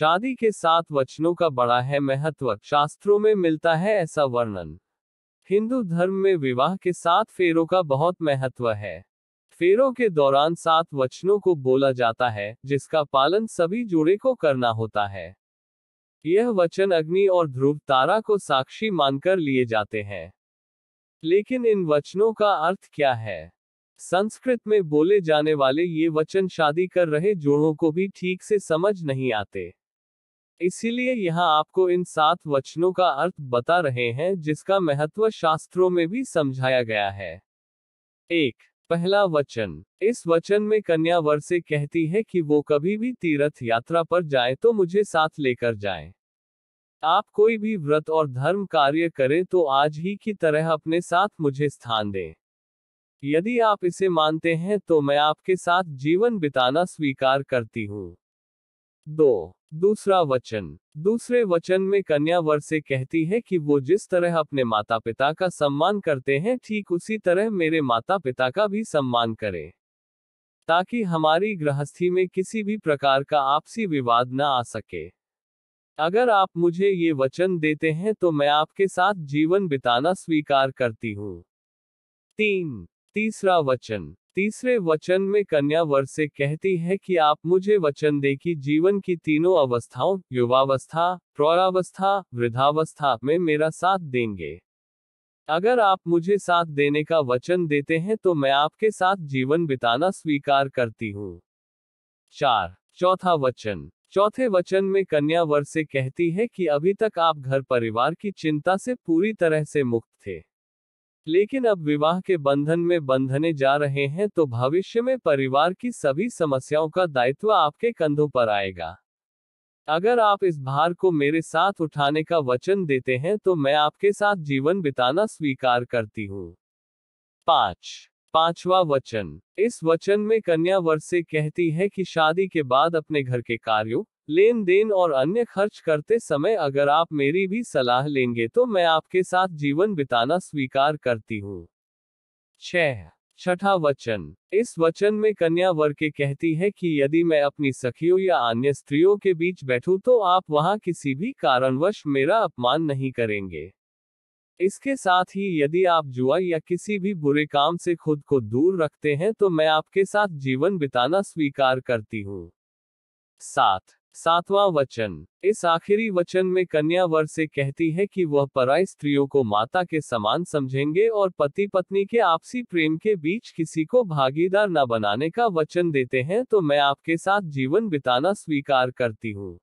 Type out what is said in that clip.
शादी के साथ वचनों का बड़ा है महत्व शास्त्रों में मिलता है ऐसा वर्णन हिंदू धर्म में विवाह के साथ फेरों का बहुत महत्व है फेरों के दौरान सात वचनों को बोला जाता है जिसका पालन सभी जोड़े को करना होता है यह वचन अग्नि और ध्रुव तारा को साक्षी मानकर लिए जाते हैं लेकिन इन वचनों का अर्थ क्या है संस्कृत में बोले जाने वाले ये वचन शादी कर रहे जोड़ों को भी ठीक से समझ नहीं आते इसीलिए यहाँ आपको इन सात वचनों का अर्थ बता रहे हैं जिसका महत्व शास्त्रों में भी समझाया गया है एक पहला वचन इस वचन में कन्या वर से कहती है कि वो कभी भी तीर्थ यात्रा पर जाए तो मुझे साथ लेकर जाए आप कोई भी व्रत और धर्म कार्य करें तो आज ही की तरह अपने साथ मुझे स्थान दें यदि आप इसे मानते हैं तो मैं आपके साथ जीवन बिताना स्वीकार करती हूँ दो दूसरा वचन दूसरे वचन में कन्या वर से कहती है कि वो जिस तरह अपने माता पिता का सम्मान करते हैं ठीक उसी तरह मेरे माता पिता का भी सम्मान करें ताकि हमारी गृहस्थी में किसी भी प्रकार का आपसी विवाद न आ सके अगर आप मुझे ये वचन देते हैं तो मैं आपके साथ जीवन बिताना स्वीकार करती हूँ तीन तीसरा वचन तीसरे वचन में कन्या वर से कहती है कि आप मुझे वचन दे कि जीवन की तीनों अवस्थाओं युवावस्था प्रौरावस्था वृद्धावस्था में मेरा साथ देंगे अगर आप मुझे साथ देने का वचन देते हैं तो मैं आपके साथ जीवन बिताना स्वीकार करती हूँ चार चौथा वचन चौथे वचन में कन्या वर से कहती है कि अभी तक आप घर परिवार की चिंता से पूरी तरह से मुक्त थे लेकिन अब विवाह के बंधन में बंधने जा रहे हैं तो भविष्य में परिवार की सभी समस्याओं का दायित्व आपके कंधों पर आएगा अगर आप इस भार को मेरे साथ उठाने का वचन देते हैं तो मैं आपके साथ जीवन बिताना स्वीकार करती हूँ पांच पांचवा वचन इस वचन में कन्या वर से कहती है कि शादी के बाद अपने घर के कार्यों लेन देन और अन्य खर्च करते समय अगर आप मेरी भी सलाह लेंगे तो मैं आपके साथ जीवन बिताना स्वीकार करती हूँ छह छठा वचन इस वचन में कन्या वर के कहती है कि यदि मैं अपनी सखियों या अन्य स्त्रियों के बीच बैठूं तो आप वहां किसी भी कारणवश मेरा अपमान नहीं करेंगे इसके साथ ही यदि आप जुआ या किसी भी बुरे काम से खुद को दूर रखते हैं तो मैं आपके साथ जीवन बिताना स्वीकार करती हूँ सात सातवां वचन इस आखिरी वचन में कन्या वर से कहती है कि वह पराय स्त्रियों को माता के समान समझेंगे और पति पत्नी के आपसी प्रेम के बीच किसी को भागीदार न बनाने का वचन देते हैं तो मैं आपके साथ जीवन बिताना स्वीकार करती हूँ